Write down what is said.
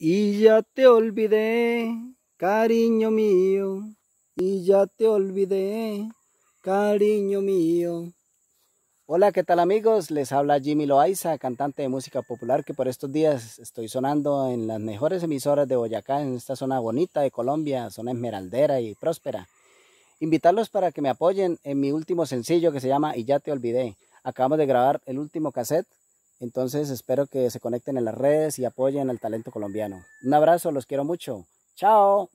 Y ya te olvidé, cariño mío, y ya te olvidé, cariño mío. Hola, ¿qué tal amigos? Les habla Jimmy Loaiza, cantante de música popular que por estos días estoy sonando en las mejores emisoras de Boyacá, en esta zona bonita de Colombia, zona esmeraldera y próspera. Invitarlos para que me apoyen en mi último sencillo que se llama Y ya te olvidé. Acabamos de grabar el último cassette entonces espero que se conecten en las redes y apoyen al talento colombiano. Un abrazo, los quiero mucho. Chao.